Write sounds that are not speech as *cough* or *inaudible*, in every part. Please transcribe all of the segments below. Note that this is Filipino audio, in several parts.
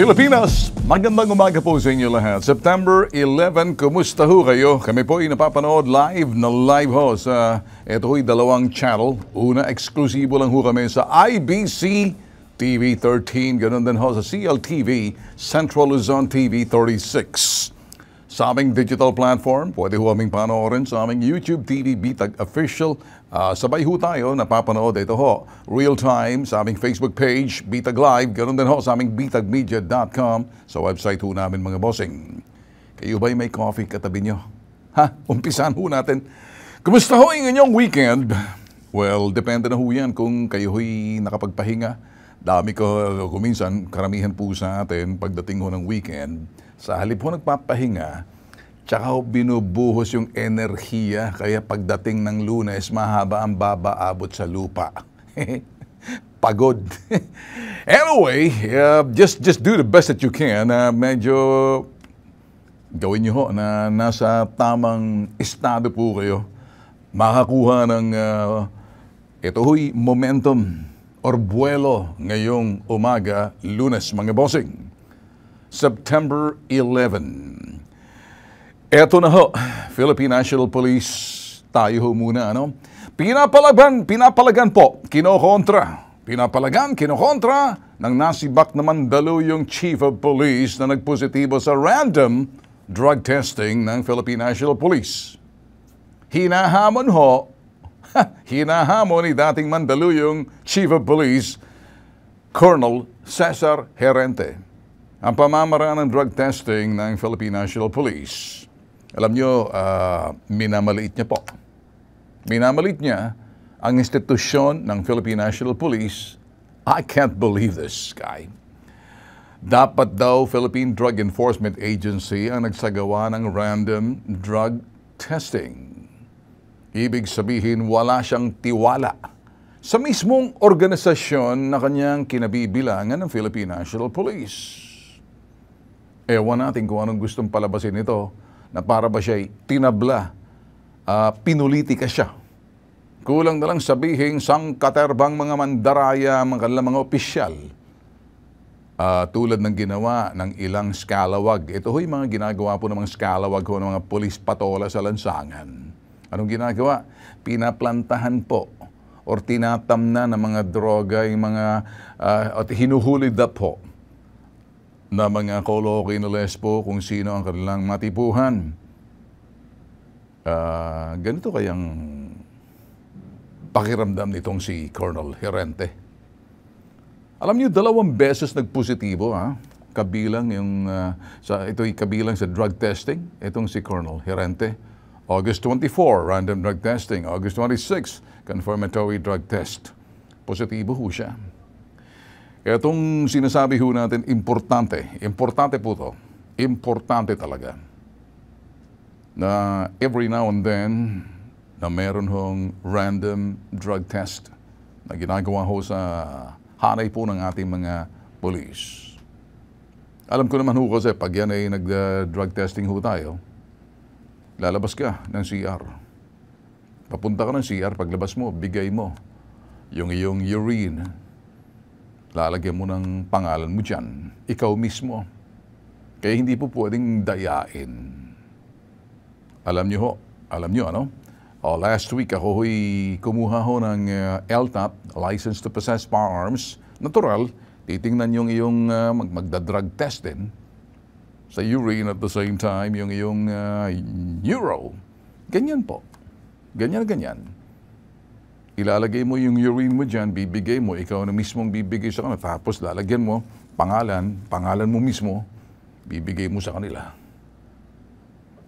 Pilipinas, magandang umaga po sa inyo lahat. September 11, kumusta ho kayo? Kami po ay napapanood live na live ho sa ito ho'y dalawang channel. Una, eksklusibo lang ho kami sa IBC TV 13, ganun din ho sa CLTV, Central Luzon TV 36. Sa aming digital platform, pwede ho aming panoorin sa aming YouTube TV Bitag Official Uh, sabay ho tayo, napapanood ito ho, real time sa aming Facebook page, Bitag Live, ganun din ho sa aming bitagmedia.com sa website ho namin mga bossing. Kayo ba'y may coffee katabi nyo? Ha? Umpisan ho natin. Kumusta ho ang inyong weekend? Well, depende na ho yan kung kayo ho'y nakapagpahinga. Dami ko, kuminsan, karamihan po sa atin pagdating ho ng weekend, sa halip ho nagpapahinga, Tsaka binubuhos yung enerhiya, kaya pagdating ng lunes, mahaba ang baba abot sa lupa. *laughs* Pagod. *laughs* anyway, uh, just, just do the best that you can. Uh, medyo gawin nyo ho na nasa tamang estado po kayo. Makakuha ng uh, ito ho'y momentum or buwelo ngayong umaga, lunes mga bossing. September 11. Eto na ho, Philippine National Police, tayo ho muna, ano? Pinapalagan, pinapalagan po, kinokontra. Pinapalagan, kinokontra, nang nasibak naman dalo yung Chief of Police na nagpositibo sa random drug testing ng Philippine National Police. Hinahamon ho, hinahamon ni dating Mandaluyong Chief of Police, Colonel Cesar Herente, ang pamamaraan ng drug testing ng Philippine National Police. Alam nyo, uh, minamaliit niya po. Minamaliit niya ang institusyon ng Philippine National Police. I can't believe this guy. Dapat daw Philippine Drug Enforcement Agency ang nagsagawa ng random drug testing. Ibig sabihin, wala siyang tiwala sa mismong organisasyon na kanyang kinabibilangan ng Philippine National Police. Ewan natin kung anong gustong palabasin ito na para ba siya'y tinabla, uh, ka siya. Kulang na lang sabihin sang katerbang mga mandaraya, mga mga opisyal. Uh, tulad ng ginawa ng ilang skalawag. Ito ho'y mga ginagawa po ng mga skalawag ho, ng mga polis patola sa lansangan. Anong ginagawa? Pinaplantahan po or tinatamna ng mga droga, yung mga uh, at hinuhulid na po na mga koloki na lesbo kung sino ang kanilang matipuhan. Uh, ganito kayang pakiramdam nitong si Colonel Herente. Alam niyo, dalawang beses nagpositibo, ha? kabilang yung, uh, sa, ito'y kabilang sa drug testing, itong si Colonel Herente. August 24, random drug testing. August 26, confirmatory drug test. Positibo ho siya. Itong sinasabi ho natin, importante. Importante po to. Importante talaga. Na every now and then, na meron hong random drug test na ginagawa ho sa hanay po ng ating mga police. Alam ko naman ho kasi pag yan ay nag-drug testing ho tayo, lalabas ka ng CR. Papunta ka ng CR, paglabas mo, bigay mo yung iyong urine lalagyan mo ng pangalan mo dyan. Ikaw mismo. Kaya hindi po pwedeng dayain. Alam niyo ho, alam niyo ano? Oh, last week ako ho'y kumuha ho ng uh, LTAP, License to Possess Firearms. Natural, titingnan yung iyong uh, mag magda-drug test din sa urine at the same time yung iyong uh, neuro. Ganyan po. Ganyan-ganyan ilalagay mo yung urine mo dyan, bibigay mo, ikaw na mismong bibigay sa kanila. Tapos lalagyan mo, pangalan, pangalan mo mismo, bibigay mo sa kanila.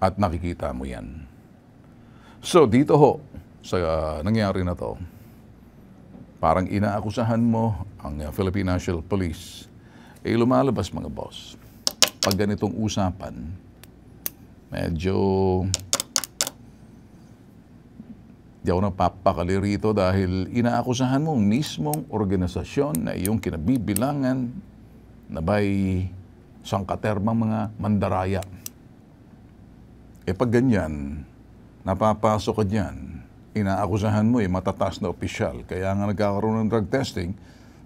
At nakikita mo yan. So dito ho, sa uh, nangyari na to, parang inaakusahan mo ang uh, Philippine National Police. Eh lumalabas mga boss, pag ganitong usapan, medyo Di ako napapakali rito dahil inaakusahan mo mismong organisasyon na iyong kinabibilangan na ba'y sangkatermang mga mandaraya. E pag ganyan, napapasok ka dyan, inaakusahan mo eh, matatas na opisyal. Kaya nga nagkakaroon ng drug testing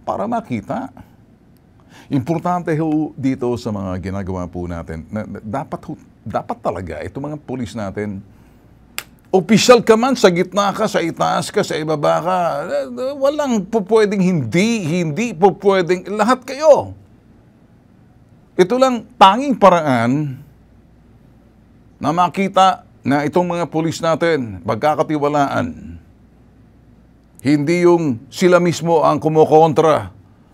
para makita. Importante ho dito sa mga ginagawa po natin na dapat, ho, dapat talaga itong mga polis natin Official ka man, sa gitna ka, sa itaas ka, sa ibaba ka, eh, walang po pwedeng hindi, hindi po pwedeng, lahat kayo. Ito lang tanging paraan na makita na itong mga pulis natin, pagkakatiwalaan, hindi yung sila mismo ang kumukontra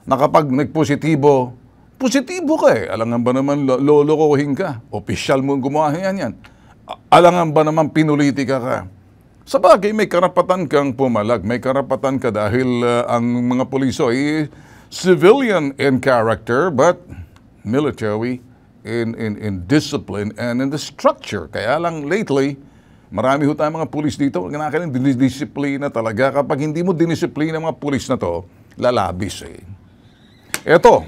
na kapag nagpositibo, positibo ka eh. Alangan ba naman, lolo ko ka. Official mo gumawa yan yan alangan ba naman pinolitika ka? Sa bagay, may karapatan kang pumalag. May karapatan ka dahil uh, ang mga puliso ay civilian in character but military in, in, in discipline and in the structure. Kaya lang lately, marami ho tayong mga pulis dito, kinakailan dinidisiplina talaga. Kapag hindi mo dinisiplina mga pulis na to, lalabis eh. Ito,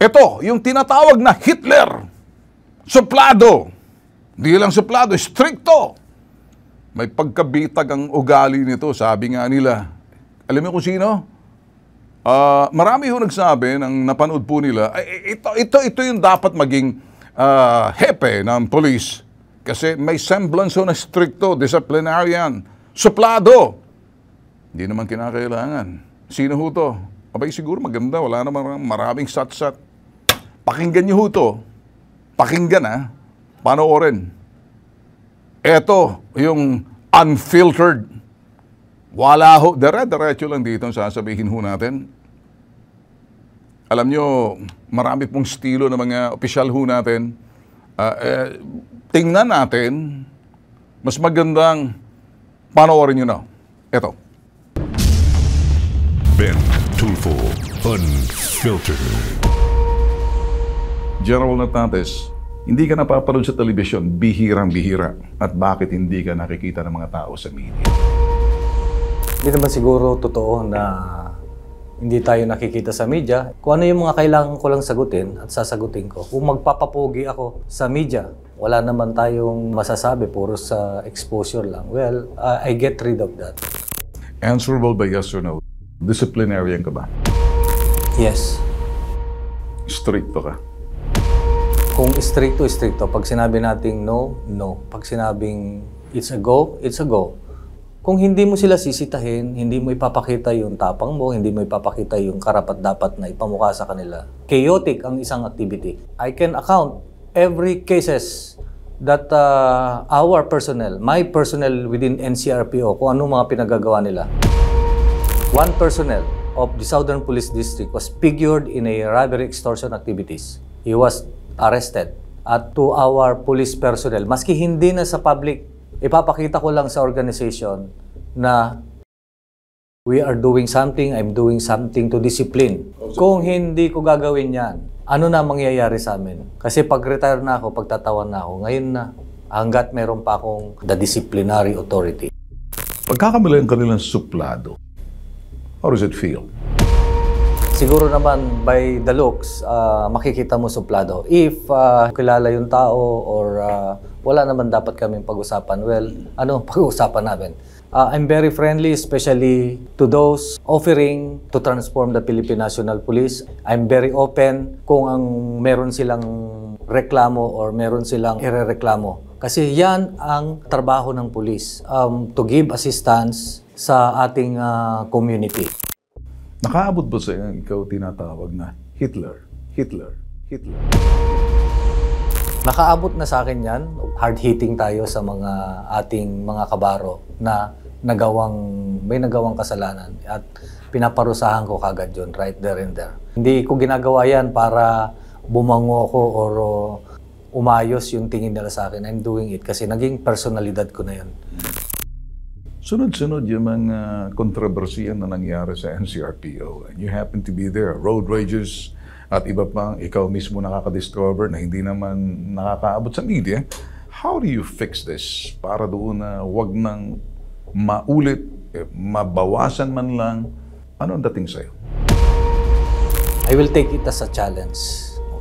ito, yung tinatawag na Hitler, suplado, Di lang suplado, stricto. May pagkabitag ang ugali nito, sabi nga nila. Alam mo kung sino? Uh, marami ho nagsabi ng napanood po nila, ito, ito, ito yung dapat maging uh, hepe ng police. Kasi may semblance ho na stricto, disciplinarian, suplado. Hindi naman kinakailangan. Sino ho to? Abay, siguro maganda. Wala naman maraming sat-sat. Pakinggan niyo ho to. Pakinggan ah panoorin. Ito, yung unfiltered. Wala ho, dere-derecho lang dito ang sasabihin ho natin. Alam nyo, marami pong estilo ng mga opisyal ho natin. Uh, eh, tingnan natin, mas magandang panoorin nyo na. Ito. Ben Tulfo, Unfiltered. General Natates, hindi ka napapanood sa telebisyon, bihirang-bihira. At bakit hindi ka nakikita ng mga tao sa media? Hindi naman siguro totoo na hindi tayo nakikita sa media. Kung ano yung mga kailangan ko lang sagutin at sasagutin ko. Kung magpapapogi ako sa media, wala naman tayong masasabi, puro sa exposure lang. Well, uh, I get rid of that. Answerable by yes or no. Disciplinarian ka ba? Yes. Strict ka? Kung to stricto, to, Pag sinabi nating no, no. Pag sinabing it's a go, it's a go. Kung hindi mo sila sisitahin, hindi mo ipapakita yung tapang mo, hindi mo ipapakita yung karapat-dapat na ipamukha sa kanila. Chaotic ang isang activity. I can account every cases that uh, our personnel, my personnel within NCRPO, kung ano mga pinagagawa nila. One personnel of the Southern Police District was figured in a robbery extortion activities. He was arrested at to our police personnel. Maski hindi na sa public, ipapakita ko lang sa organization na we are doing something, I'm doing something to discipline. Kung hindi ko gagawin yan, ano na mangyayari sa amin? Kasi pag-retire na ako, pagtatawan na ako, ngayon na, hanggat meron pa akong the disciplinary authority. Pagkakamila ang kanilang suplado, how does it feel? Siguro naman by the looks, uh, makikita mo suplado. If uh, kilala yung tao or uh, wala naman dapat kaming pag-usapan, well, ano *laughs* pag-uusapan namin? Uh, I'm very friendly, especially to those offering to transform the Philippine National Police. I'm very open kung ang meron silang reklamo or meron silang irereklamo. Kasi yan ang trabaho ng police, um, to give assistance sa ating uh, community. Nakaabot ba sa ang ikaw tinatawag na Hitler, Hitler, Hitler? Nakaabot na sa akin yan. Hard-hitting tayo sa mga ating mga kabaro na nagawang, may nagawang kasalanan. At pinaparusahan ko kagad yun, right there and there. Hindi ko ginagawa yan para bumango ako or umayos yung tingin nila sa akin. I'm doing it kasi naging personalidad ko na yun. Sunod-sunod yung mga kontrobersiya na nangyari sa NCRPO. And you happen to be there. Road rages at iba pang ikaw mismo nakaka-discover na hindi naman nakakaabot sa media. How do you fix this para doon na wag nang maulit, eh, mabawasan man lang? Ano ang dating sa'yo? I will take it as a challenge.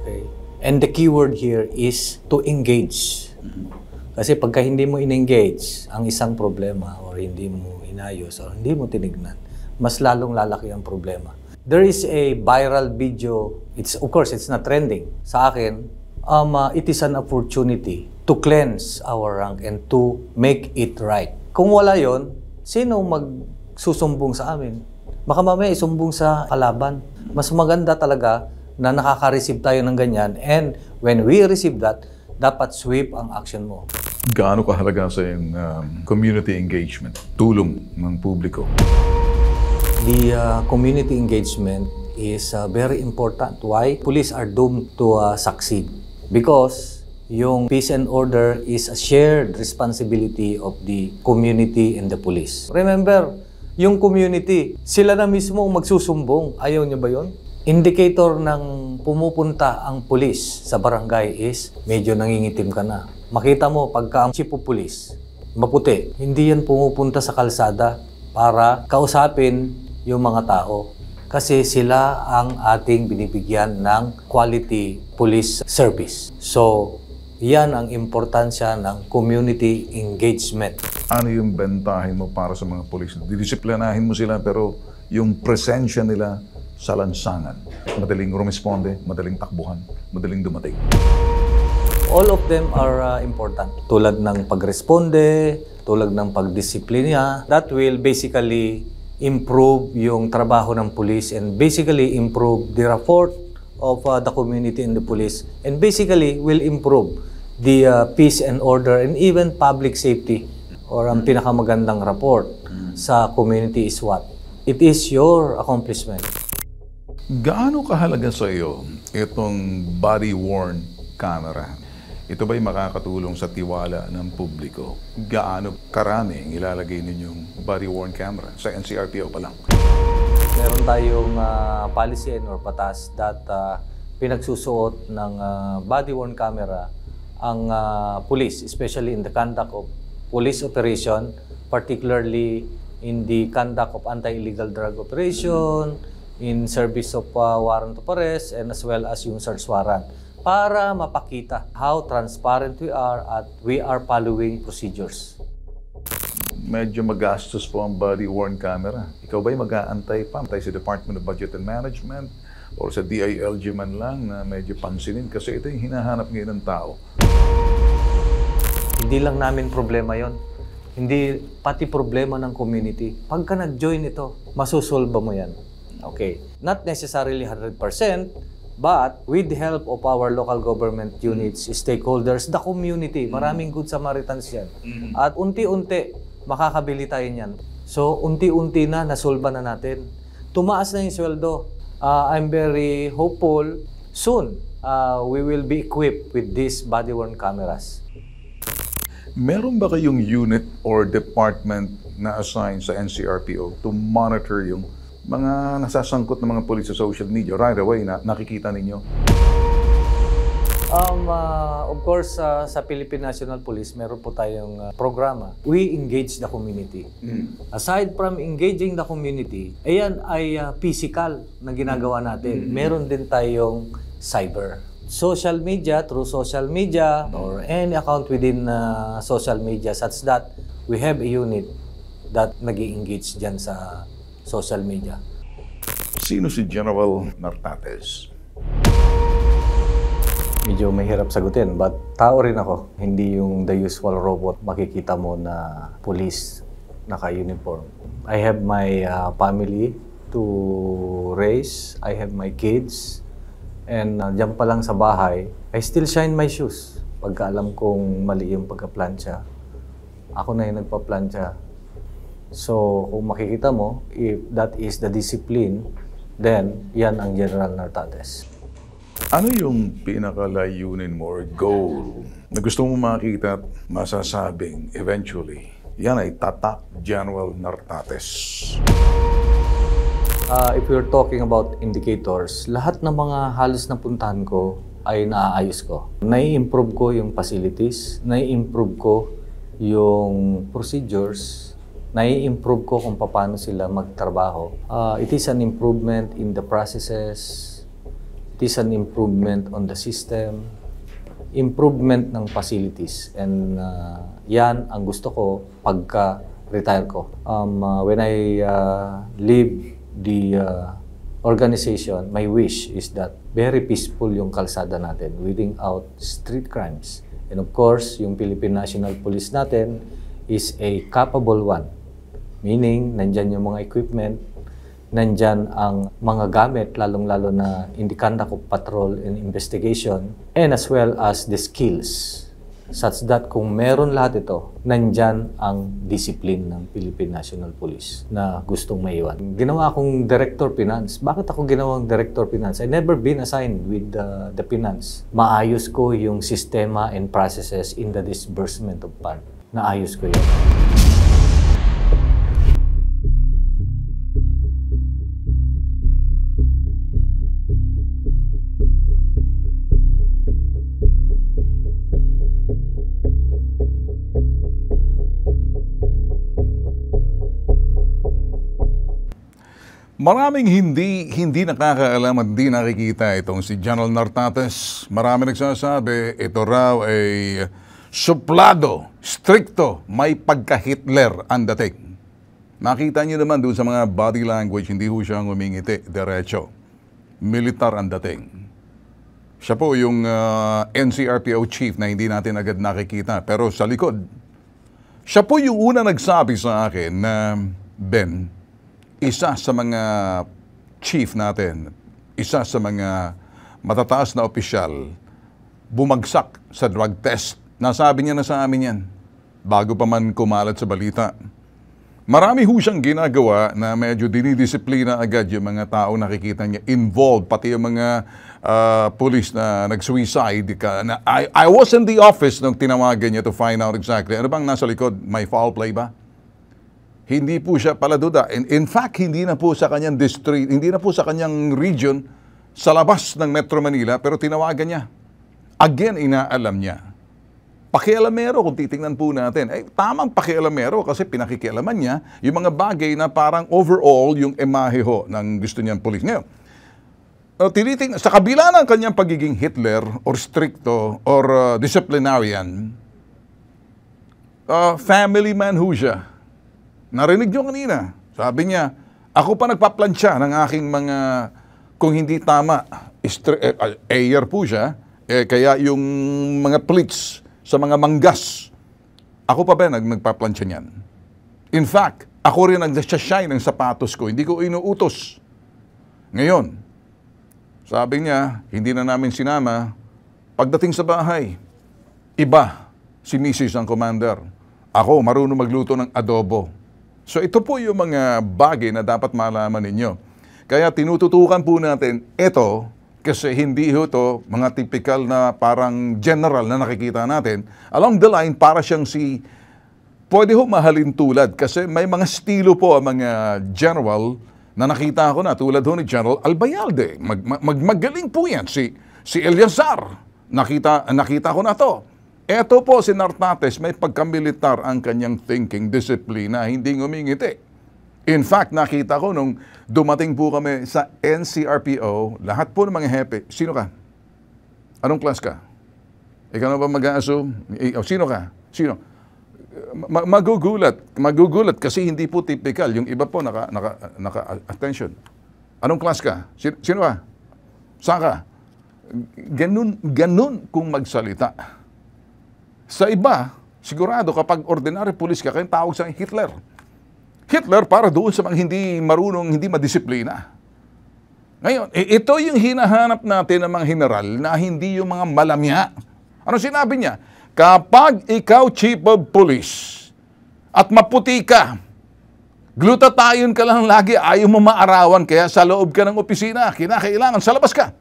Okay? And the keyword here is to engage. Mm-hmm. Kasi pagka hindi mo in-engage ang isang problema or hindi mo inayos or hindi mo tinignan, mas lalong lalaki ang problema. There is a viral video. It's of course it's not trending. Sa akin, um, uh, it is an opportunity to cleanse our rank and to make it right. Kung wala 'yon, sino magsusumbong sa amin? Baka mamaya isumbong sa kalaban. Mas maganda talaga na nakaka-receive tayo ng ganyan and when we receive that, dapat sweep ang action mo. Gaano kahalaga sa yung um, community engagement, tulong ng publiko? The uh, community engagement is uh, very important. Why? Police are doomed to uh, succeed because yung peace and order is a shared responsibility of the community and the police. Remember, yung community, sila na mismo magsusumbong. Ayaw niyo ba yon? indicator ng pumupunta ang pulis sa barangay is medyo nangingitim ka na. Makita mo pagka ang chief of police, maputi, hindi yan pumupunta sa kalsada para kausapin yung mga tao. Kasi sila ang ating binibigyan ng quality police service. So, yan ang importansya ng community engagement. Ano yung bentahin mo para sa mga polis? Didisiplinahin mo sila pero yung presensya nila sa lansangan. Madaling rumesponde, madaling takbuhan, madaling dumating. All of them are uh, important. Tulad ng pagresponde, tulad ng pagdisiplina, that will basically improve yung trabaho ng police and basically improve the rapport of uh, the community and the police and basically will improve the uh, peace and order and even public safety or ang pinakamagandang rapport sa community is what? It is your accomplishment. Gaano kahalaga sa iyo itong body-worn camera? Ito ba'y makakatulong sa tiwala ng publiko? Gaano karami ang ilalagay ninyong body-worn camera sa NCRPO pa lang? Meron tayong uh, policy and or patas that uh, pinagsusuot ng uh, body-worn camera ang uh, police, especially in the conduct of police operation, particularly in the conduct of anti-illegal drug operation, mm -hmm in service of uh, warrant of arrest and as well as yung search warrant para mapakita how transparent we are at we are following procedures. Medyo magastos po ang body-worn camera. Ikaw ba'y mag-aantay pa? Antay sa Department of Budget and Management o sa DILG man lang na medyo pansinin kasi ito yung hinahanap ngayon ng tao. Hindi lang namin problema yon. Hindi pati problema ng community. Pagka nag-join ito, masusolba mo yan. Okay, not necessarily 100%, But with the help of our local government units, mm. stakeholders, the community, mm. maraming good Samaritans yan. Mm. At unti-unti, makakabili tayo niyan. So, unti-unti na, nasolba na natin. Tumaas na yung sweldo. Uh, I'm very hopeful. Soon, uh, we will be equipped with these body-worn cameras. Meron ba kayong unit or department na assigned sa NCRPO to monitor yung mga nasasangkot ng mga pulis sa social media right away na nakikita ninyo? Um, uh, of course, uh, sa Philippine National Police, meron po tayong uh, programa. We engage the community. Mm. Aside from engaging the community, ayan ay uh, physical na ginagawa mm. natin. Mm-hmm. Meron din tayong cyber. Social media, through social media, or any account within uh, social media such that we have a unit that nag engage dyan sa social media. Sino si General Nartates? Medyo mahirap sagutin, but tao rin ako. Hindi yung the usual robot makikita mo na police naka-uniform. I have my uh, family to raise. I have my kids. And uh, dyan pa lang sa bahay, I still shine my shoes. Pagka alam kong mali yung pagka-plancha, ako na yung nagpa-plancha So, kung makikita mo, if that is the discipline, then yan ang General Nartades. Ano yung pinakalayunin mo or goal na gusto mo makita at masasabing eventually, yan ay tatak General Nartates? Uh, if you're talking about indicators, lahat ng mga halos na puntahan ko ay naaayos ko. Nai-improve ko yung facilities, nai-improve ko yung procedures, nai-improve ko kung paano sila magtrabaho. Uh, it is an improvement in the processes, it is an improvement on the system, improvement ng facilities. And uh, yan ang gusto ko pagka-retire ko. Um, uh, when I uh, leave the uh, organization, my wish is that very peaceful yung kalsada natin weeding out street crimes. And of course, yung Philippine National Police natin is a capable one Meaning, nandyan yung mga equipment, nandyan ang mga gamit, lalong-lalo na in ko patrol and investigation, and as well as the skills such that kung meron lahat ito, nandyan ang discipline ng Philippine National Police na gustong maiwan. Ginawa akong Director Finance. Bakit ako ginawang Director Finance? I never been assigned with the, the finance. Maayos ko yung sistema and processes in the disbursement of fund. Naayos ko yun. Maraming hindi hindi nakakaalam at hindi nakikita itong si General Nartates. Marami nagsasabi, ito raw ay suplado, stricto, may pagka-Hitler andating. Nakita niyo naman doon sa mga body language, hindi ho siyang umingiti, derecho. Militar ang dating. Siya po yung uh, ah, NCRPO chief na hindi natin agad nakikita, pero sa likod, siya po yung una nagsabi sa akin na, Ben, isa sa mga chief natin, isa sa mga matataas na opisyal, bumagsak sa drug test. Nasabi niya na sa amin yan, bago pa man kumalat sa balita. Marami ho siyang ginagawa na medyo dinidisiplina agad yung mga tao nakikita niya involved, pati yung mga uh, ah, police na nag-suicide. Ka, I, I was in the office nung tinawagan niya to find out exactly, ano bang nasa likod? May foul play ba? Hindi po siya paladuda. In, in fact, hindi na po sa kanyang district, hindi na po sa kanyang region sa labas ng Metro Manila, pero tinawagan niya. Again, inaalam niya. Pakialamero, kung titingnan po natin, ay eh, tamang pakialamero kasi pinakikialaman niya yung mga bagay na parang overall yung emahe ho ng gusto niyang polis. Ngayon, uh, tiniting, sa kabila ng kanyang pagiging Hitler or stricto or uh, disciplinarian, uh, family man ho siya. Narinig nyo kanina. Sabi niya, ako pa nagpaplansya ng aking mga, kung hindi tama, eh, air po siya, eh, kaya yung mga pleats sa mga manggas, ako pa ba nag nagpaplansya niyan? In fact, ako rin nagsasashay ng sapatos ko, hindi ko inuutos. Ngayon, sabi niya, hindi na namin sinama. Pagdating sa bahay, iba si Mrs. ang commander. Ako, marunong magluto ng adobo. So ito po yung mga bagay na dapat malaman ninyo. Kaya tinututukan po natin ito kasi hindi ito mga typical na parang general na nakikita natin. Along the line, para siyang si, pwede ho mahalin tulad kasi may mga estilo po ang mga general na nakita ko na tulad ho ni General Albayalde. Mag, mag, magaling po yan si, si Eliazar. Nakita, nakita ko na to. Eto po si Nartates, may pagkamilitar ang kanyang thinking, disiplina, hindi ngumingiti. In fact, nakita ko nung dumating po kami sa NCRPO, lahat po ng mga hepe, sino ka? Anong class ka? Ikaw na ba mag-assume? Oh, sino ka? Sino? magugulat. Magugulat kasi hindi po typical. Yung iba po naka, naka, naka attention. Anong class ka? Sino, sino ka? Saan ka? Ganun, ganun kung magsalita sa iba, sigurado kapag ordinary police ka, kayong tawag sa Hitler. Hitler para doon sa mga hindi marunong, hindi madisiplina. Ngayon, ito yung hinahanap natin ng mga general na hindi yung mga malamya. Ano sinabi niya? Kapag ikaw chief of police at maputi ka, glutathione ka lang lagi, ayaw mo maarawan, kaya sa loob ka ng opisina, kinakailangan, sa labas ka.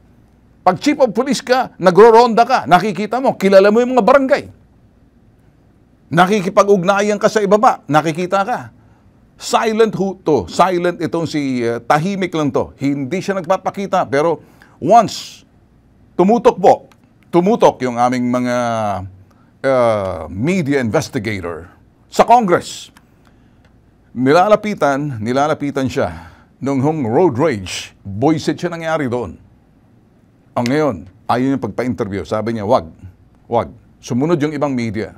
Pag chief of police ka, nagro-ronda ka, nakikita mo, kilala mo yung mga barangay. Nakikipag-ugnayan ka sa ibaba, nakikita ka. Silent ho to. Silent itong si uh, tahimik lang to. Hindi siya nagpapakita pero once tumutok po, tumutok yung aming mga uh, media investigator sa Congress. Nilalapitan, nilalapitan siya nung hong road rage, boyset siya nangyari doon. Ang ngayon, ayaw niya pagpa-interview. Sabi niya, wag, wag. Sumunod yung ibang media.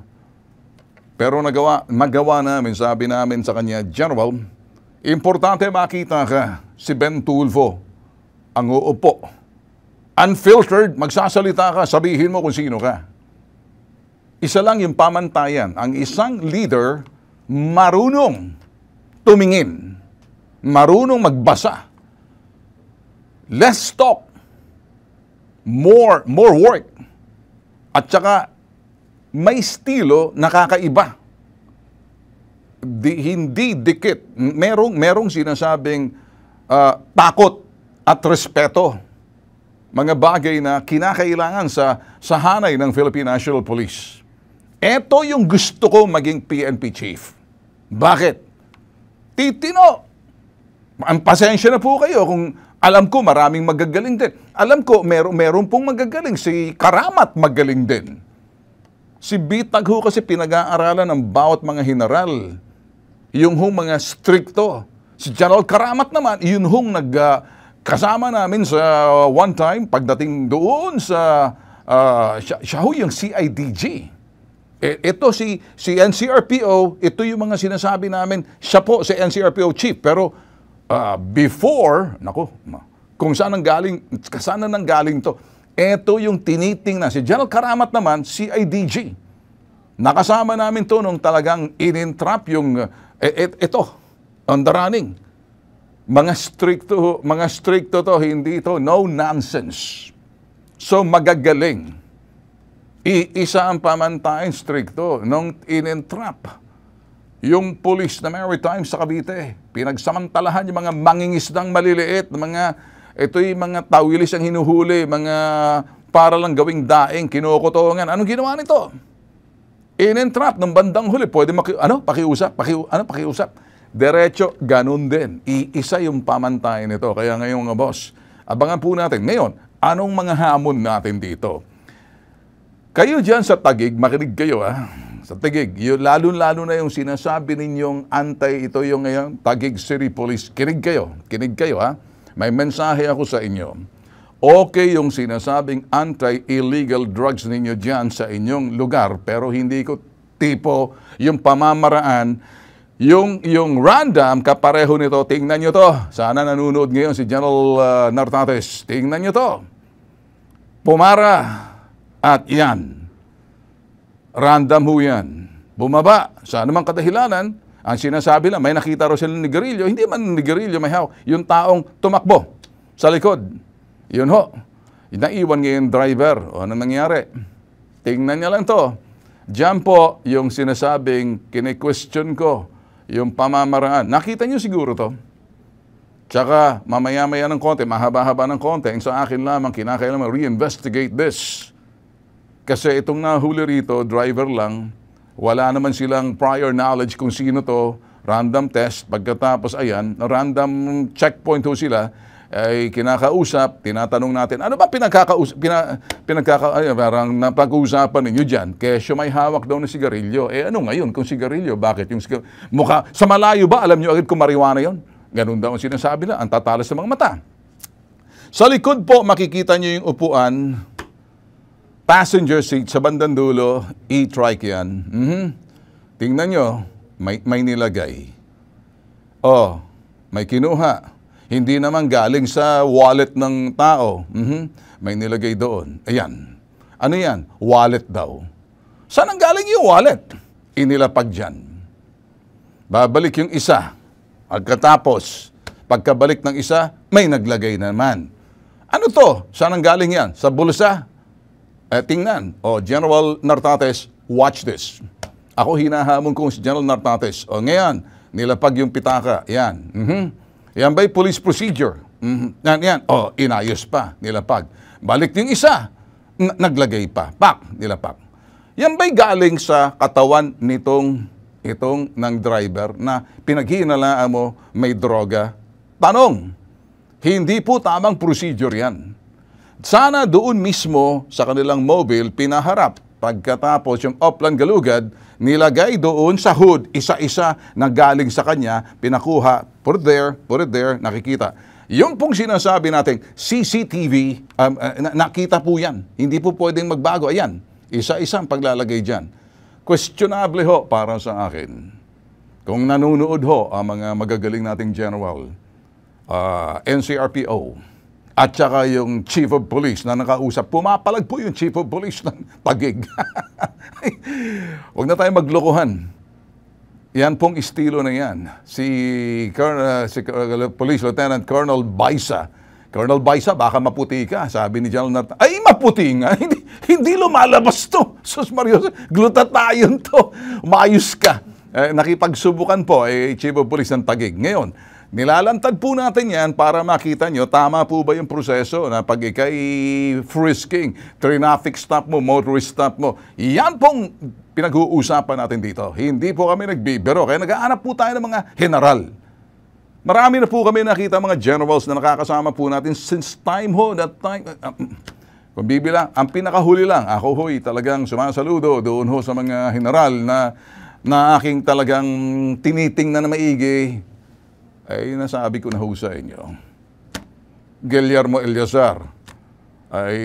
Pero nagawa, magawa namin, sabi namin sa kanya, General, importante makita ka si Ben Tulfo, ang uupo. Unfiltered, magsasalita ka, sabihin mo kung sino ka. Isa lang yung pamantayan. Ang isang leader, marunong tumingin, marunong magbasa. Less talk, more, more work. At saka may estilo nakakaiba. Di, hindi dikit. Merong, merong sinasabing uh, takot at respeto. Mga bagay na kinakailangan sa, sa hanay ng Philippine National Police. Ito yung gusto ko maging PNP chief. Bakit? Titino! Ang pasensya na po kayo kung alam ko maraming magagaling din. Alam ko meron, meron pong magagaling. Si Karamat magaling din. Si Bitag ho kasi pinag-aaralan ng bawat mga general. Yung hong mga stricto. Si General Karamat naman, yun hong nagkasama uh, namin sa uh, one time pagdating doon sa uh, siya, siya ho yung CIDG. E, ito si, si NCRPO, ito yung mga sinasabi namin, siya po si NCRPO chief. Pero uh, before, nako, kung saan ang galing, saan ang galing to? Ito yung tinitingnan. Si General Karamat naman, CIDG. Nakasama namin to nung talagang in-entrap yung et, eh, et, eh, ito, on the running. Mga stricto, mga stricto to, hindi ito, no nonsense. So magagaling. Iisa ang pamantayan stricto nung in-entrap yung police na maritime sa Cavite. Pinagsamantalahan yung mga mangingisdang maliliit, mga ito mga tawilis ang hinuhuli, mga para lang gawing daing, kinukutongan. Anong ginawa nito? In-entrap ng bandang huli. Pwede maki, ano, pakiusap, paki, ano, pakiusap. Diretso, ganun din. Iisa yung pamantayan nito. Kaya ngayon nga boss, abangan po natin. Ngayon, anong mga hamon natin dito? Kayo dyan sa tagig, makinig kayo ha. Ah. sa Tagig. Yung, lalo-lalo na yung sinasabi ninyong antay ito yung ngayon, eh, Tagig City Police. Kinig kayo, kinig kayo ha. Ah. May mensahe ako sa inyo. Okay yung sinasabing anti-illegal drugs ninyo dyan sa inyong lugar, pero hindi ko tipo yung pamamaraan yung, yung random, kapareho nito, tingnan nyo to. Sana nanonood ngayon si General uh, Nartates. Tingnan nyo to. Pumara. At yan. Random ho yan. Bumaba. Sa anumang kadahilanan, ang sinasabi lang, may nakita raw sila ni Garillo. Hindi man ni Garillo, may hawak. Yung taong tumakbo sa likod. Yun ho. Naiwan ngayon driver. O ano nangyari? Tingnan niya lang to. Diyan po yung sinasabing kine-question ko yung pamamaraan. Nakita niyo siguro to. Tsaka mamaya-maya ng konti, mahaba-haba ng konti. Ang sa akin lamang, kinakailangan, reinvestigate this. Kasi itong nahuli rito, driver lang, wala naman silang prior knowledge kung sino to, random test, pagkatapos ayan, random checkpoint ho sila, ay kinakausap, tinatanong natin, ano ba pinagkakausap, pina, pinagkaka, ay, parang napag-uusapan ninyo dyan? Kesyo may hawak daw ng sigarilyo. Eh ano ngayon kung sigarilyo? Bakit yung sigarilyo? Mukha, sa malayo ba, alam nyo agad kung mariwana yon? Ganun daw ang sinasabi na, ang tatalas ng mga mata. Sa likod po, makikita nyo yung upuan passenger seat sa bandang dulo, e-trike yan. Mm-hmm. Tingnan nyo, may, may nilagay. Oh, may kinuha. Hindi naman galing sa wallet ng tao. Mm-hmm. May nilagay doon. Ayan. Ano yan? Wallet daw. Saan ang galing yung wallet? Inilapag dyan. Babalik yung isa. Pagkatapos, pagkabalik ng isa, may naglagay naman. Ano to? Saan ang galing yan? Sa bulsa? Eh, tingnan, oh, General Nartates, watch this. Ako hinahamon kong si General Nartates. O oh, ngayon, nilapag yung pitaka. Yan. Mm-hmm. Yan ba'y police procedure? Mm-hmm. Yan, yan. O, oh, inayos pa. Nilapag. Balik yung isa. naglagay pa. Pak, nilapag. Yan ba'y galing sa katawan nitong itong ng driver na pinaghihinalaan mo may droga? Tanong, hindi po tamang procedure yan. Sana doon mismo sa kanilang mobile pinaharap. Pagkatapos yung Upland Galugad, nilagay doon sa hood, isa-isa na galing sa kanya, pinakuha, put it there, put it there, nakikita. Yung pong sinasabi natin, CCTV, um, uh, nakita po yan. Hindi po pwedeng magbago. Ayan, isa-isang paglalagay dyan. Questionable ho para sa akin. Kung nanunood ho ang mga magagaling nating general, uh, ah, NCRPO, at saka yung chief of police na nakausap, pumapalag po yung chief of police ng tagig. *laughs* Huwag na tayo maglokohan. Yan pong estilo na yan. Si, Colonel, uh, si Police Lieutenant Colonel Baisa, Colonel Baisa, baka maputi ka. Sabi ni General Nat, ay maputi nga. *laughs* Hindi, hindi lumalabas to. Sus Mario, glutathione to. Maayos ka. Eh, nakipagsubukan po, eh, Chief of Police ng Tagig. Ngayon, Nilalantad po natin yan para makita nyo, tama po ba yung proseso na pag ikay frisking, traffic stop mo, motorist stop mo, yan pong pinag-uusapan natin dito. Hindi po kami nagbibiro, kaya nag-aanap po tayo ng mga general. Marami na po kami nakita mga generals na nakakasama po natin since time ho, that time, uh, kung bibila, ang pinakahuli lang, ako ho'y talagang sumasaludo doon ho sa mga general na, na aking talagang tinitingnan na maigi, ay eh, nasabi ko na ho sa inyo, Guillermo Eliazar ay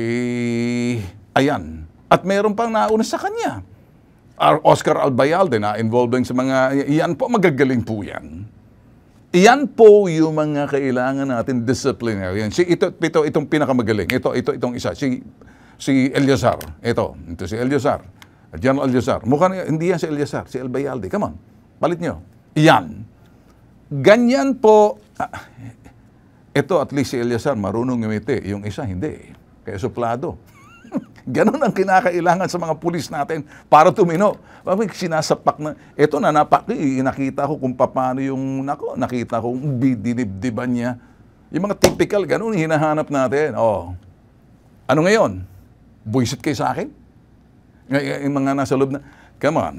ayan. At meron pang nauna sa kanya. Oscar Albayalde na involving sa mga, iyan po, magagaling po yan. Iyan po yung mga kailangan natin disciplinary. Si ito, ito itong pinakamagaling. Ito, ito, itong isa. Si, si Eliazar. Ito, ito si Eliazar. General Eliazar. Mukha na, hindi yan si Eliazar, si Albayalde. Come on, palit nyo. Iyan. Ganyan po, ah, ito at least si Eliasar marunong ngumiti, yung isa hindi, kaya suplado. *laughs* Ganon ang kinakailangan sa mga pulis natin para tumino. Bakit sinasapak na, ito na napaki, nakita ko kung paano yung, nako, nakita ko, dinibdiban niya. Yung mga typical, ganun, hinahanap natin. Oh. Ano ngayon? Buisit kayo sa akin? Yung mga nasa loob na, come on,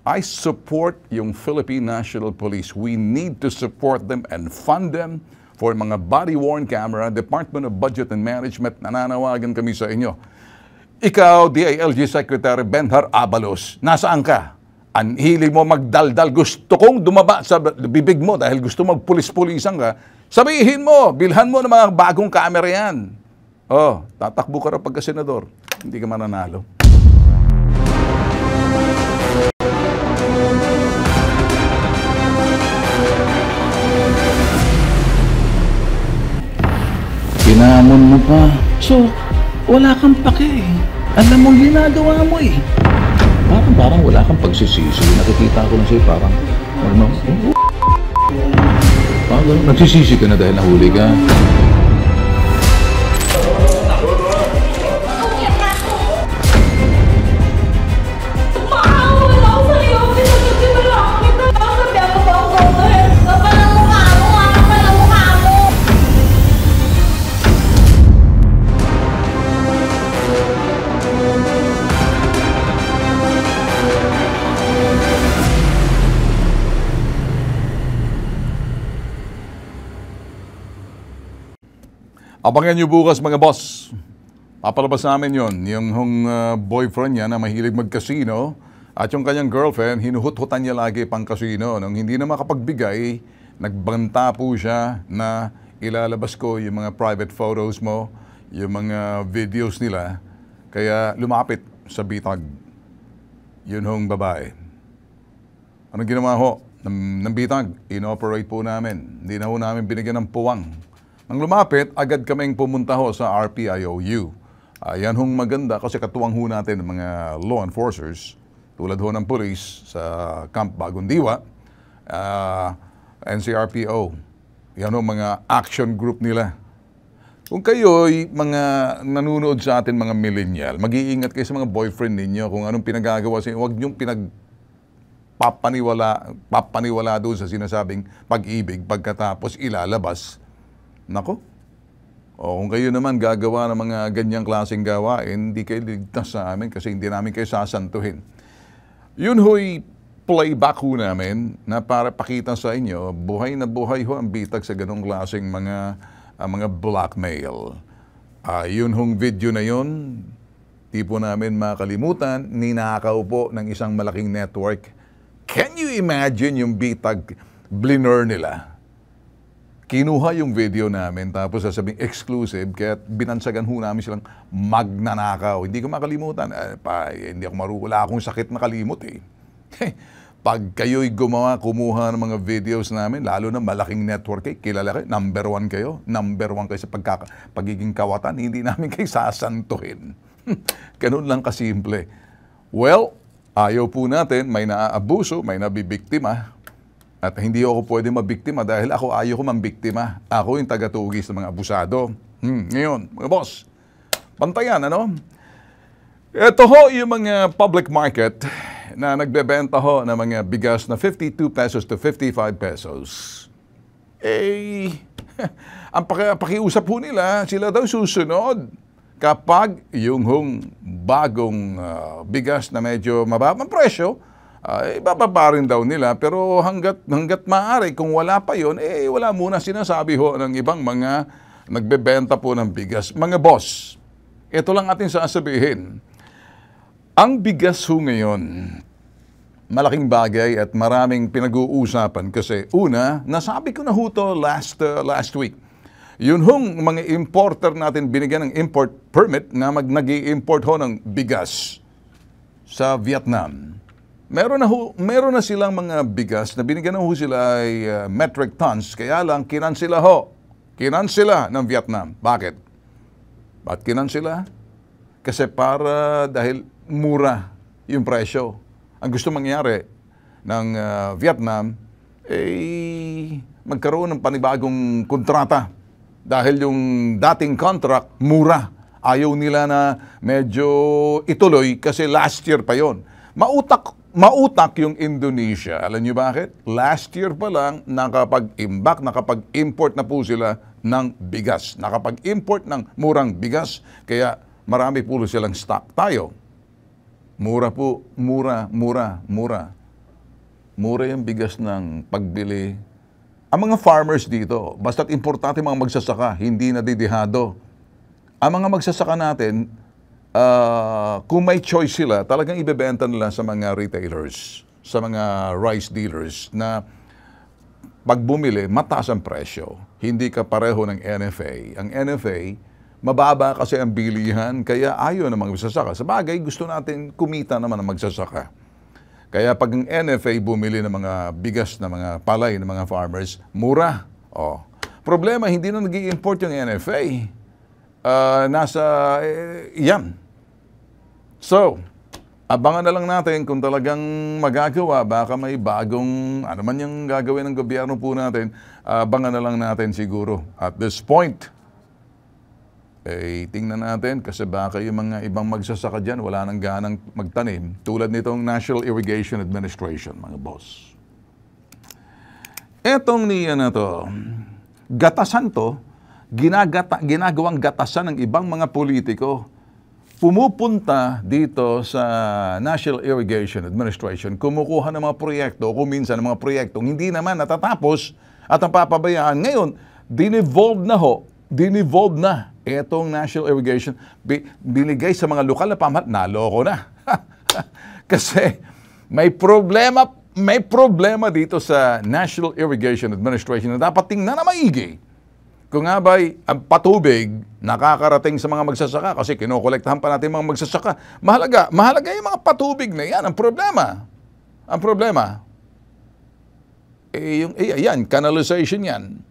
I support yung Philippine National Police. We need to support them and fund them for mga body-worn camera. Department of Budget and Management, nananawagan kami sa inyo. Ikaw, DILG Secretary Benhar Abalos, nasaan ka? Anhili mo magdaldal. Gusto kong dumaba sa bibig mo dahil gusto magpulis-pulisan ka. Sabihin mo, bilhan mo ng mga bagong camera yan. Oh, tatakbo ka na pagka-senador. Hindi ka mananalo. Inaamon mo pa. So, wala kang pake eh. Alam mo, ginagawa mo eh. Parang, parang wala kang pagsisisi. Nakikita ko na sa'yo, parang, ano, oh, parang nagsisisi ka na dahil nahuli ka. Abangan nyo bukas mga boss. Papalabas namin yon Yung hong, uh, boyfriend niya na mahilig mag-casino at yung kanyang girlfriend, hinuhut-hutan niya lagi pang casino. Nung hindi na makapagbigay, nagbanta po siya na ilalabas ko yung mga private photos mo, yung mga videos nila. Kaya lumapit sa bitag. Yun hong babae. Anong ginawa ho? Ng, ng bitag, inoperate po namin. Hindi na ho namin binigyan ng puwang. Nang lumapit, agad kaming pumunta ho sa RPIOU. Uh, yan hong maganda kasi katuwang ho natin ng mga law enforcers tulad ho ng police sa Camp Bagundiwa, uh, ah, NCRPO. Yan ho mga action group nila. Kung kayo'y mga nanunood sa atin mga millennial, mag-iingat kayo sa mga boyfriend ninyo kung anong pinagagawa sa inyo. Huwag niyong pinag papaniwala, papaniwala doon sa sinasabing pag-ibig pagkatapos ilalabas Nako. O kung kayo naman gagawa ng mga ganyang klaseng gawain, eh, hindi kayo ligtas sa amin kasi hindi namin kayo sasantuhin. Yun ho'y playback ho namin na para pakita sa inyo, buhay na buhay ho ang bitag sa ganong klaseng mga, uh, mga blackmail. Uh, yun hong video na yun, di po namin makalimutan, ninakaw po ng isang malaking network. Can you imagine yung bitag blinner nila? kinuha yung video namin tapos sasabing exclusive kaya binansagan ho namin silang magnanakaw. Hindi ko makalimutan. Uh, pa, eh, hindi ako maru, wala akong sakit makalimot eh. Pag kayo'y gumawa, kumuha ng mga videos namin, lalo na malaking network kayo, eh, kilala kayo, number one kayo, number one kayo sa pagkaka, pagiging kawatan, hindi namin *laughs* kayo sasantuhin. *laughs* Ganun lang kasimple. Well, ayaw po natin, may naaabuso, may nabibiktima, at hindi ako pwede mabiktima dahil ako ayaw ko mambiktima. Ako yung tagatugis ng mga abusado. Hmm, ngayon, mga boss, pantayan, ano? Ito ho yung mga public market na nagbebenta ho ng mga bigas na 52 pesos to 55 pesos. Eh, *laughs* ang paki pakiusap po nila, sila daw susunod kapag yung hong bagong uh, bigas na medyo mababang presyo, uh, ibababa rin daw nila pero hanggat hanggat maaari kung wala pa yon eh wala muna sinasabi ho ng ibang mga nagbebenta po ng bigas mga boss ito lang ating sasabihin ang bigas ho ngayon malaking bagay at maraming pinag-uusapan kasi una nasabi ko na ho to last uh, last week yun hong mga importer natin binigyan ng import permit na mag nag import ho ng bigas sa Vietnam. Meron na, ho, meron na silang mga bigas na binigyan na ho sila ay uh, metric tons, kaya lang kinan sila ho. Kinan sila ng Vietnam. Bakit? Ba't kinan sila? Kasi para dahil mura yung presyo. Ang gusto mangyari ng uh, Vietnam, ay magkaroon ng panibagong kontrata. Dahil yung dating contract, mura. Ayaw nila na medyo ituloy kasi last year pa yon. Mautak Mautak yung Indonesia. Alam niyo bakit? Last year pa lang, nakapag-imbak, nakapag-import na po sila ng bigas. Nakapag-import ng murang bigas. Kaya marami po silang stock. Tayo, mura po, mura, mura, mura. Mura yung bigas ng pagbili. Ang mga farmers dito, basta't importante mga magsasaka, hindi na nadidihado. Ang mga magsasaka natin, uh, kung may choice sila, talagang ibebenta nila sa mga retailers, sa mga rice dealers na pag bumili, mataas ang presyo. Hindi ka pareho ng NFA. Ang NFA, mababa kasi ang bilihan, kaya ayaw na mga magsasaka. Sa bagay, gusto natin kumita naman ang magsasaka. Kaya pag ang NFA bumili ng mga bigas na mga palay ng mga farmers, mura. Oh. Problema, hindi na nag import yung NFA uh, nasa eh, yan. So, abangan na lang natin kung talagang magagawa. Baka may bagong, ano man yung gagawin ng gobyerno po natin, abangan na lang natin siguro. At this point, eh, tingnan natin kasi baka yung mga ibang magsasaka dyan, wala nang ganang magtanim. Tulad nitong National Irrigation Administration, mga boss. Etong niya na to, gatasan to, ginagata, ginagawang gatasan ng ibang mga politiko pumupunta dito sa National Irrigation Administration, kumukuha ng mga proyekto, kuminsan ng mga proyekto, hindi naman natatapos at ang papabayaan. Ngayon, dinevolve na ho, dinevolve na itong National Irrigation, binigay sa mga lokal na pamahat, naloko na. *laughs* Kasi may problema, may problema dito sa National Irrigation Administration na dapat tingnan na maigi kung nga ba'y ang ah, patubig nakakarating sa mga magsasaka kasi kinokolektahan pa natin mga magsasaka. Mahalaga, mahalaga yung mga patubig na yan. Ang problema, ang problema, eh, yung, eh, yan, canalization yan.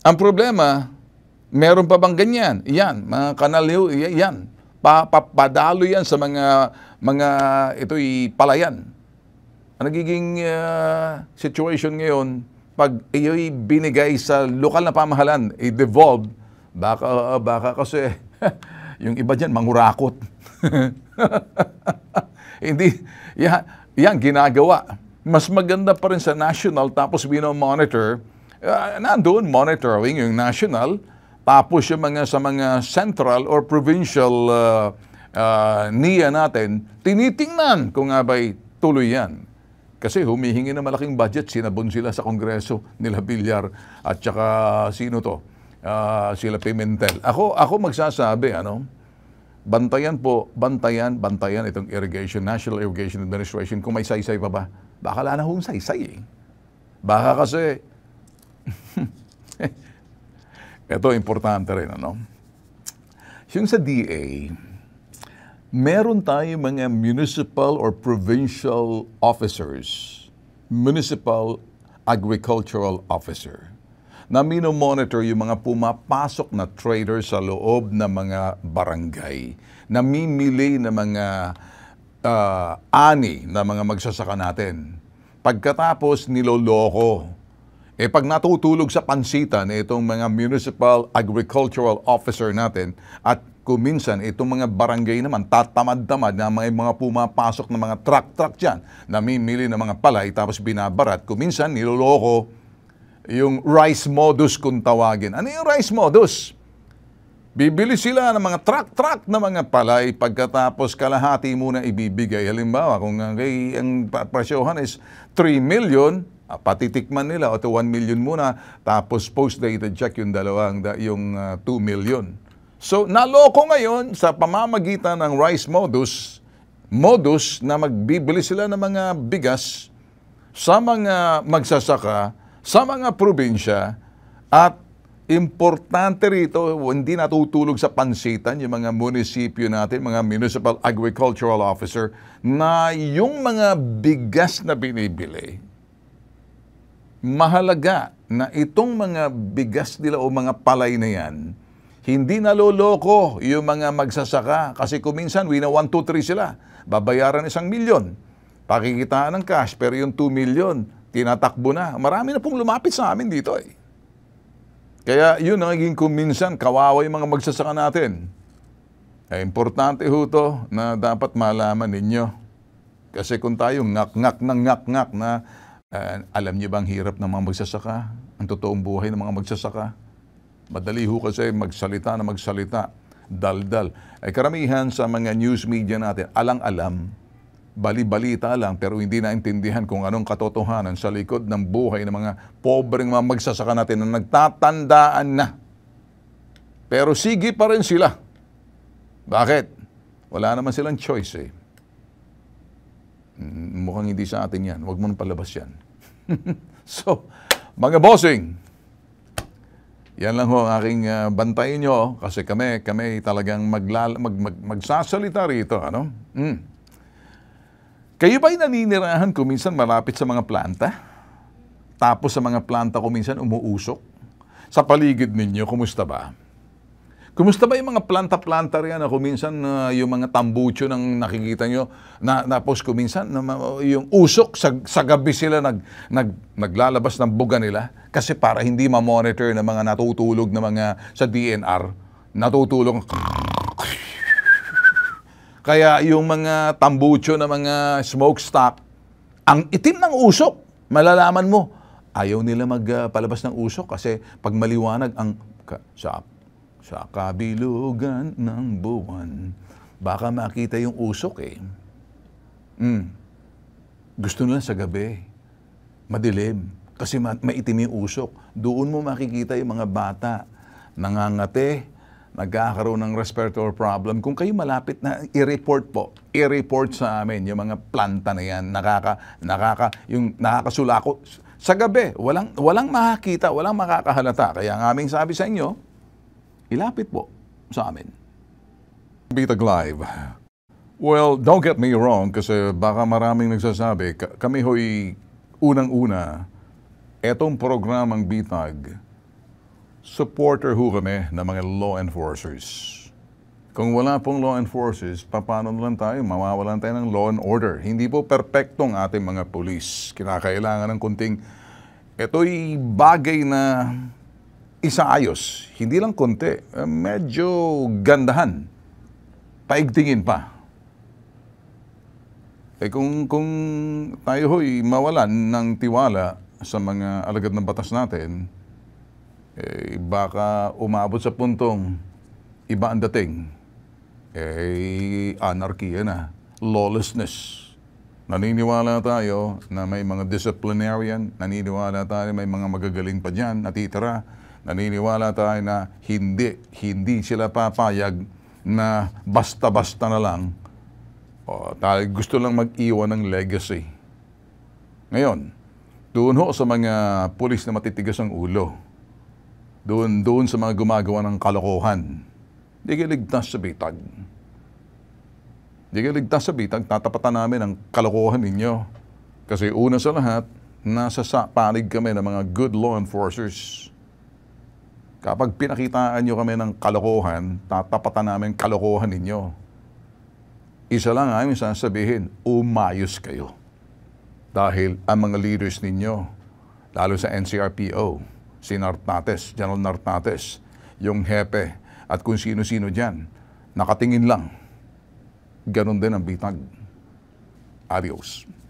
Ang problema, meron pa bang ganyan? Yan, mga kanal yan. Papadalo yan sa mga, mga ito'y palayan. Ang nagiging uh, situation ngayon, pag iyo'y binigay sa lokal na pamahalan, i-devolve, baka, baka kasi *laughs* yung iba dyan, mangurakot. *laughs* Hindi, yan, yan ginagawa. Mas maganda pa rin sa national, tapos binomonitor, uh, ah, nandoon monitoring yung national, tapos yung mga sa mga central or provincial uh, ah, uh, ah, niya natin, tinitingnan kung nga ba'y tuloy yan. Kasi humihingi ng malaking budget, sinabon sila sa Kongreso nila Villar at saka sino to? Uh, sila Pimentel. Ako, ako magsasabi, ano, bantayan po, bantayan, bantayan itong irrigation, National Irrigation Administration, kung may saysay pa ba. Baka wala na hong saysay eh. Baka kasi, ito *laughs* importante rin, ano? Yung sa DA, meron tayong mga municipal or provincial officers, municipal agricultural officer, na monitor yung mga pumapasok na trader sa loob ng mga barangay, namimili ng mga uh, ani na mga magsasaka natin. Pagkatapos niloloko, eh pag natutulog sa pansitan eh, itong mga municipal agricultural officer natin at kung minsan itong mga barangay naman tatamad-tamad na may mga pumapasok ng mga truck-truck dyan, mimili ng mga palay tapos binabarat. Kung minsan niloloko yung rice modus kung tawagin. Ano yung rice modus? Bibili sila ng mga truck-truck na mga palay pagkatapos kalahati muna ibibigay. Halimbawa, kung ang, ang presyohan is 3 million, ah, patitikman nila o 1 million muna tapos post-dated check yung dalawang yung uh, ah, 2 million. So, naloko ngayon sa pamamagitan ng rice modus, modus na magbibili sila ng mga bigas sa mga magsasaka, sa mga probinsya, at importante rito, hindi natutulog sa pansitan yung mga munisipyo natin, mga municipal agricultural officer, na yung mga bigas na binibili, mahalaga na itong mga bigas nila o mga palay na yan, hindi naloloko yung mga magsasaka kasi kuminsan we wina 1, 2, 3 sila. Babayaran isang milyon. Pakikitaan ng cash pero yung 2 milyon tinatakbo na. Marami na pong lumapit sa amin dito eh. Kaya yun ang kuminsan, kawawa yung mga magsasaka natin. Ay eh, importante ho to na dapat malaman ninyo. Kasi kung tayo ngak-ngak ng ngak-ngak na uh, alam niyo bang hirap ng mga magsasaka? Ang totoong buhay ng mga magsasaka? Madali ho kasi magsalita na magsalita, daldal. Ay eh, karamihan sa mga news media natin, alang-alam, bali-balita lang, pero hindi naintindihan kung anong katotohanan sa likod ng buhay ng mga pobreng mga magsasaka natin na nagtatandaan na. Pero sige pa rin sila. Bakit? Wala naman silang choice eh. Mm, mukhang hindi sa atin yan. Huwag mo nang palabas yan. *laughs* so, mga bossing, yan lang ho ang aking uh, bantayin nyo oh, kasi kami, kami talagang maglala, mag, mag, magsasalita rito. Ano? Mm. Kayo ba'y naninirahan kuminsan malapit sa mga planta? Tapos sa mga planta kuminsan umuusok? Sa paligid ninyo, kumusta ba? Kumusta ba yung mga planta-planta riyan na kuminsan uh, ah, yung mga tambucho ng nakikita nyo na tapos kuminsan na, yung usok sa, sa gabi sila nag, nag, naglalabas ng buga nila? Kasi para hindi ma-monitor ng mga natutulog na mga sa DNR, natutulog *laughs* kaya yung mga tambucho na mga smokestack, ang itim ng usok, malalaman mo. Ayaw nila magpalabas ng usok kasi pag maliwanag ang sa, sa kabilugan ng buwan, baka makita yung usok eh. Mm. Gusto nila sa gabi, madilim kasi maitim yung usok. Doon mo makikita yung mga bata, nangangate, nagkakaroon ng respiratory problem. Kung kayo malapit na, i-report po. I-report sa amin yung mga planta na yan. Nakaka, nakaka, yung nakakasulako. Sa gabi, walang, walang makakita, walang makakahalata. Kaya ang aming sabi sa inyo, ilapit po sa amin. Bitag Live. Well, don't get me wrong kasi baka maraming nagsasabi, kami ho'y unang-una Etong programang Bitag, supporter ho kami ng mga law enforcers. Kung wala pong law enforcers, paano lang tayo? Mamawalan tayo ng law and order. Hindi po perpektong ating mga polis. Kinakailangan ng kunting, ito'y bagay na isaayos. Hindi lang konti, eh, medyo gandahan. Paigtingin pa. Eh kung, kung tayo ho'y mawalan ng tiwala sa mga alagad ng batas natin, eh, baka umabot sa puntong iba ang dating. Eh, anarkiya na. Lawlessness. Naniniwala tayo na may mga disciplinarian, naniniwala tayo may mga magagaling pa dyan, natitira. Naniniwala tayo na hindi, hindi sila papayag na basta-basta na lang. O, tayo gusto lang mag-iwan ng legacy. Ngayon, doon ho sa mga pulis na matitigas ang ulo. Doon, doon sa mga gumagawa ng kalokohan. Hindi kayo ligtas sa bitag. Hindi kayo ligtas sa bitag. Tatapatan namin ang kalokohan ninyo. Kasi una sa lahat, nasa sa panig kami ng mga good law enforcers. Kapag pinakitaan nyo kami ng kalokohan, tatapatan namin kalokohan ninyo. Isa lang aming sasabihin, umayos kayo. Dahil ang mga leaders ninyo, lalo sa NCRPO, si Nartates, General Nartates, yung hepe at kung sino-sino dyan, nakatingin lang. Ganon din ang bitag. Adios.